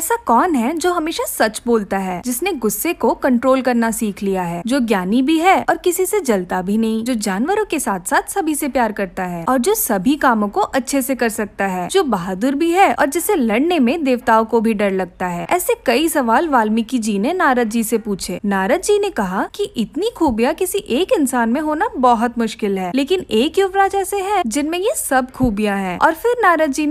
ऐसा कौन है जो हमेशा सच बोलता है जिसने गुस्से को कंट्रोल करना सीख लिया है जो ज्ञानी भी है और किसी से जलता भी नहीं जो जानवरों के साथ साथ सभी से प्यार करता है और जो सभी कामों को अच्छे से कर सकता है जो बहादुर भी है और जिसे लड़ने में देवताओं को भी डर लगता है ऐसे कई सवाल वाल्मीकि जी ने नारद जी से पूछे नारद जी ने कहा कि इतनी खूबियां किसी एक इंसान में होना बहुत मुश्किल है लेकिन एक युवराज ऐसे है जिनमें ये सब खूबियाँ हैं और फिर नारद जी ने